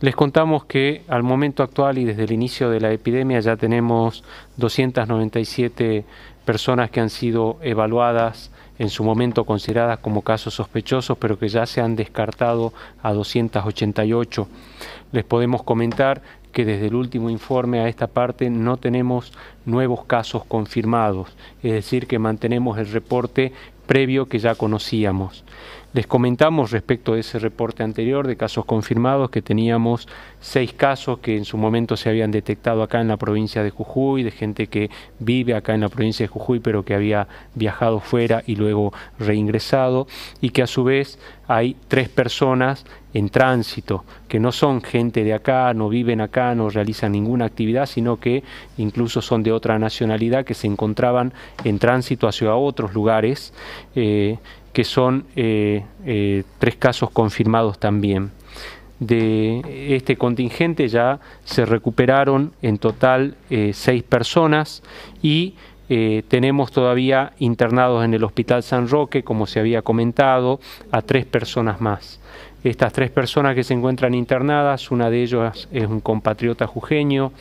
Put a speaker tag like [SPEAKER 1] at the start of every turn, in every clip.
[SPEAKER 1] Les contamos que al momento actual y desde el inicio de la epidemia ya tenemos 297 personas que han sido evaluadas en su momento consideradas como casos sospechosos, pero que ya se han descartado a 288. Les podemos comentar que desde el último informe a esta parte no tenemos nuevos casos confirmados, es decir, que mantenemos el reporte previo que ya conocíamos. Les comentamos respecto de ese reporte anterior de casos confirmados que teníamos seis casos que en su momento se habían detectado acá en la provincia de Jujuy, de gente que vive acá en la provincia de Jujuy pero que había viajado fuera y luego reingresado y que a su vez hay tres personas en tránsito, que no son gente de acá, no viven acá, no realizan ninguna actividad, sino que incluso son de otra nacionalidad que se encontraban en tránsito hacia otros lugares eh, que son eh, eh, tres casos confirmados también. De este contingente ya se recuperaron en total eh, seis personas y eh, tenemos todavía internados en el Hospital San Roque, como se había comentado, a tres personas más. Estas tres personas que se encuentran internadas, una de ellas es un compatriota jujeño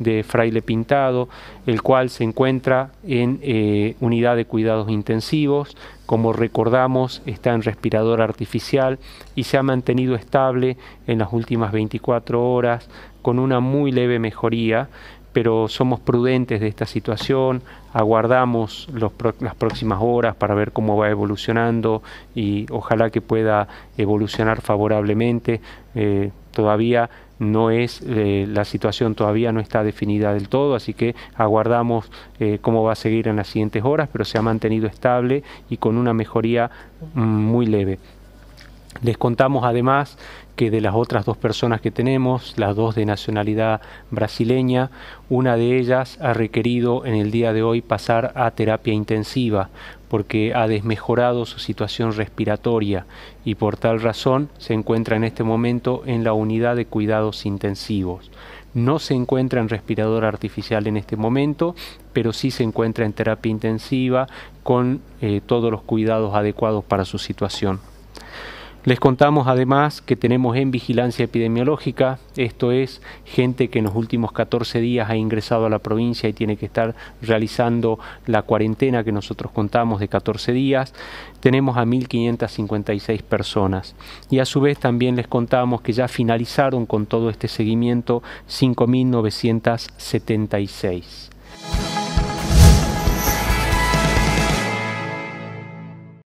[SPEAKER 1] de Fraile Pintado, el cual se encuentra en eh, unidad de cuidados intensivos. Como recordamos, está en respirador artificial y se ha mantenido estable en las últimas 24 horas con una muy leve mejoría pero somos prudentes de esta situación, aguardamos las próximas horas para ver cómo va evolucionando y ojalá que pueda evolucionar favorablemente. Eh, todavía no es eh, la situación todavía no está definida del todo, así que aguardamos eh, cómo va a seguir en las siguientes horas, pero se ha mantenido estable y con una mejoría mm, muy leve. Les contamos además que de las otras dos personas que tenemos, las dos de nacionalidad brasileña, una de ellas ha requerido en el día de hoy pasar a terapia intensiva porque ha desmejorado su situación respiratoria y por tal razón se encuentra en este momento en la unidad de cuidados intensivos. No se encuentra en respirador artificial en este momento, pero sí se encuentra en terapia intensiva con eh, todos los cuidados adecuados para su situación. Les contamos además que tenemos en vigilancia epidemiológica, esto es gente que en los últimos 14 días ha ingresado a la provincia y tiene que estar realizando la cuarentena que nosotros contamos de 14 días. Tenemos a 1.556 personas. Y a su vez también les contamos que ya finalizaron con todo este seguimiento 5.976.